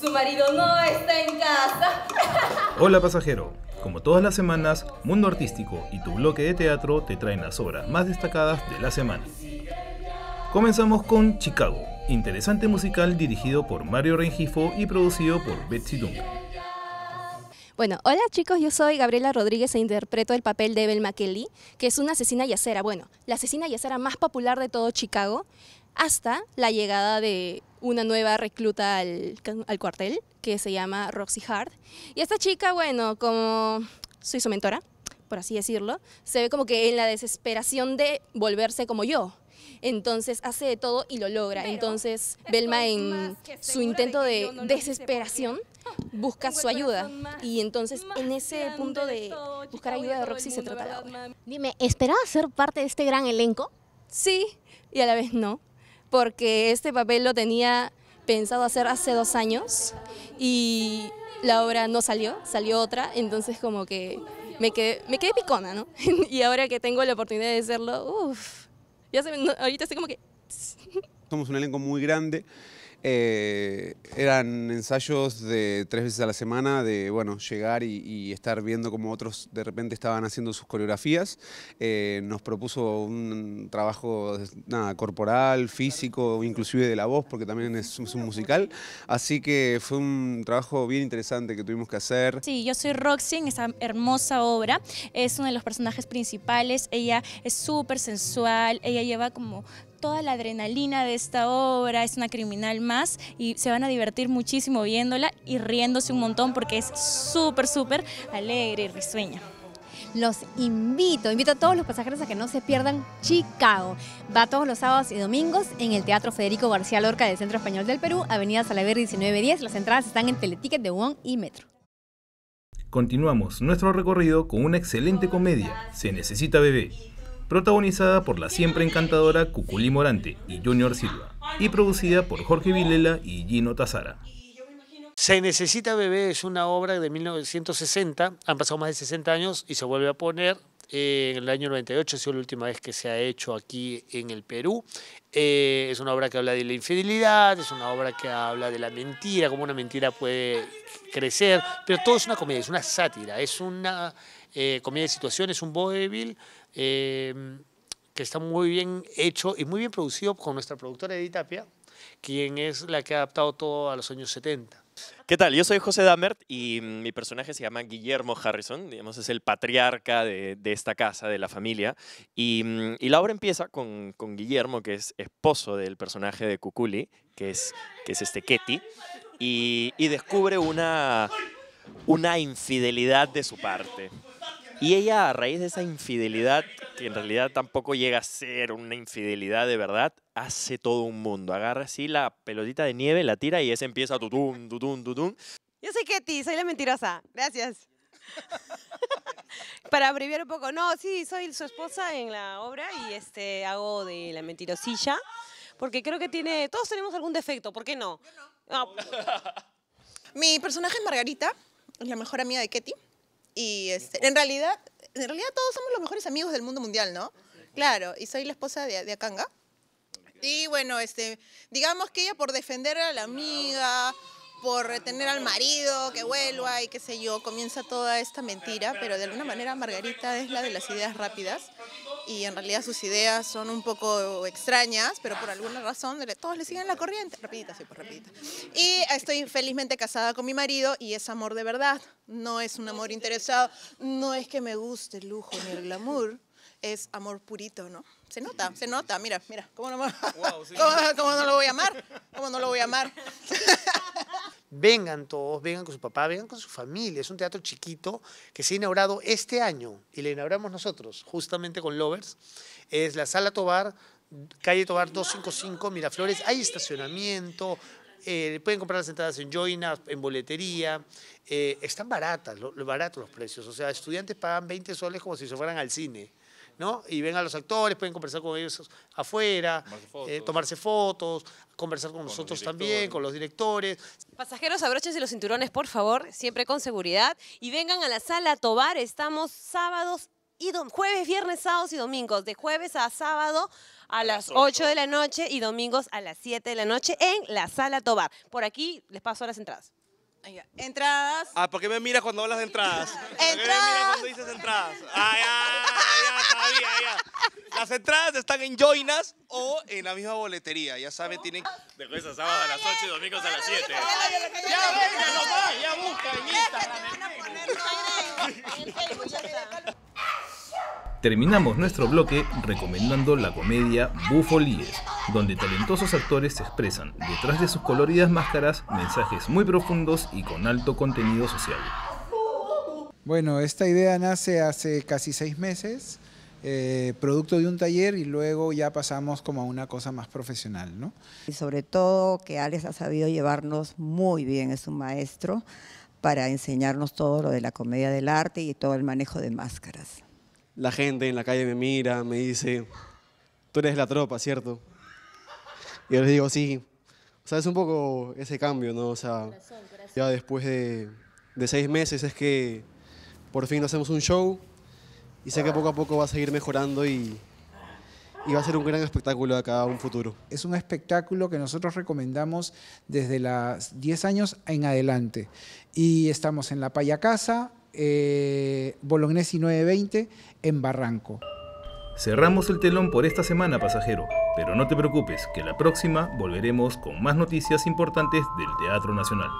Su marido no está en casa. Hola pasajero. Como todas las semanas, Mundo Artístico y tu bloque de teatro te traen las obras más destacadas de la semana. Comenzamos con Chicago, interesante musical dirigido por Mario Rengifo y producido por Betsy Duncan. Bueno, hola chicos, yo soy Gabriela Rodríguez e interpreto el papel de Belma Kelly, que es una asesina yacera, bueno, la asesina yacera más popular de todo Chicago, hasta la llegada de una nueva recluta al, cuartel que se llama Roxy Hart. Y esta chica, bueno, como soy su mentora, por así decirlo, se ve como que en la desesperación de volverse como yo. Entonces hace de todo y lo logra. Entonces Belma en su intento de, desesperación ah, busca su ayuda. Y entonces en ese punto de buscar ayuda de Roxy se trata la obra. Dime, ¿esperaba ser parte de este gran elenco? Sí, y a la vez no porque este papel lo tenía pensado hacer hace dos años y la obra no salió, salió otra, entonces como que me quedé, me quedé picona, ¿no? y ahora que tengo la oportunidad de hacerlo, uff, ya se, ahorita estoy como que... Somos un elenco muy grande, eh, eran ensayos de tres veces a la semana, de bueno, llegar y, estar viendo cómo otros de repente estaban haciendo sus coreografías. Eh, nos propuso un trabajo nada, corporal, físico, inclusive de la voz, porque también es, un musical. Así que fue un trabajo bien interesante que tuvimos que hacer. Sí, yo soy Roxy en esa hermosa obra. Es uno de los personajes principales. Ella es súper sensual, ella lleva como toda la adrenalina de esta obra, es una criminal más y se van a divertir muchísimo viéndola y riéndose un montón porque es súper, súper alegre y risueña los invito, invito a todos los pasajeros a que no se pierdan Chicago. Va todos los sábados y domingos en el Teatro Federico García Lorca del Centro Español del Perú, Avenida Salaverry 1910. Las entradas están en Teleticket de Wong y Metro. Continuamos nuestro recorrido con una excelente comedia, Se Necesita Bebé, protagonizada por la siempre encantadora Cuculi Morante y Junior Silva, y producida por Jorge Vilela y Gino Tazara. Se necesita bebé es una obra de 1960, han pasado más de 60 años y se vuelve a poner en el año 98 ha sido la última vez que se ha hecho aquí en el Perú. Eh, es una obra que habla de la infidelidad, es una obra que habla de la mentira, cómo una mentira puede crecer, pero todo es una comedia, es una sátira, es una eh, comedia de situaciones, un vodevil em, que está muy bien hecho y muy bien producido con nuestra productora Edith Tapia, quien es la que ha adaptado todo a los años 70. ¿Qué tal? Yo soy José Damert y mm, mi personaje se llama Guillermo Harrison, digamos, es el patriarca de, esta casa, de la familia. Y, mm, la obra empieza con, Guillermo, que es esposo del personaje de Cuculi, que es, este Ketty, y, descubre una, una infidelidad de su parte. Y ella, a raíz de esa infidelidad, que en realidad tampoco llega a ser una infidelidad de verdad, hace todo un mundo. Agarra así la pelotita de nieve, la tira y ese empieza a tutum, tutum, tutum. Yo soy Ketty, soy la mentirosa. Gracias. Para abreviar un poco, no, sí, soy su esposa en la obra y este hago de la mentirosilla, porque creo que tiene, todos tenemos algún defecto, ¿por qué no? no. Mi personaje es Margarita, es la mejor amiga de Ketty. Y este, en realidad, en realidad todos somos los mejores amigos del mundo mundial, ¿no? Claro, y soy la esposa de, Akanga. Y bueno, este, digamos que ella por defender a la amiga, por retener al marido, que vuelva y qué sé yo, comienza toda esta mentira, pero de alguna manera Margarita es la de las ideas rápidas y en realidad sus ideas son un poco extrañas, pero por alguna razón todos le siguen la corriente. Rapidita, sí, pues rapidita. Y estoy felizmente casada con mi marido y es amor de verdad, no es un amor interesado, no es que me guste el lujo ni el glamour, es amor purito, ¿no? Se nota, se nota, mira, mira, ¿cómo no, cómo no lo voy a amar? ¿Cómo no lo voy a amar? Vengan todos, vengan con su papá, vengan con su familia. Es un teatro chiquito que se ha inaugurado este año y lo inauguramos nosotros, justamente con Lovers. Es la Sala Tobar, calle Tobar 255, Miraflores. Hay estacionamiento, eh, pueden comprar las entradas en Joina, en boletería. Eh, están baratas, baratos los precios. O sea, estudiantes pagan 20 soles como si se fueran al cine. ¿no? Y ven a los actores, pueden conversar con ellos afuera, tomarse eh, fotos, conversar con, nosotros también, con los directores. Pasajeros, abróchense los cinturones, por favor, siempre con seguridad. Y vengan a la sala Tobar, estamos sábados y jueves, viernes, sábados y domingos, de jueves a sábado a las 8 de la noche y domingos a las 7 de la noche en la sala Tobar. Por aquí les paso las entradas. Entradas. Ah, ¿por qué me miras cuando hablas de entradas? Entradas. me cuando dices entradas? Ah, ya, ya, sabía, ya. Las entradas están en Joinas o en la misma boletería. Ya saben, tienen. De jueves a sábado a las 8 y domingos a las 7. Ya vengan nomás, ya buscan en Instagram. Terminamos nuestro bloque recomendando la comedia Bufolíes, donde talentosos actores expresan detrás de sus coloridas máscaras mensajes muy profundos y con alto contenido social. Bueno, esta idea nace hace casi seis meses, eh, producto de un taller y luego ya pasamos como a una cosa más profesional, Y sobre todo que Alex ha sabido llevarnos muy bien, es un maestro para enseñarnos todo lo de la comedia del arte y todo el manejo de máscaras. La gente en la calle me mira, me dice, tú eres la tropa, ¿cierto? Y yo les digo, sí. O sea, es un poco ese cambio, ¿no? O sea, ya después de, seis meses es que por fin hacemos un show y sé que poco a poco va a seguir mejorando y, va a ser un gran espectáculo acá un futuro. Es un espectáculo que nosotros recomendamos desde los 10 años en adelante. Y estamos en la Paya Casa, eh, Bolognesi 920 en Barranco. Cerramos el telón por esta semana, pasajero, pero no te preocupes, que la próxima volveremos con más noticias importantes del Teatro Nacional.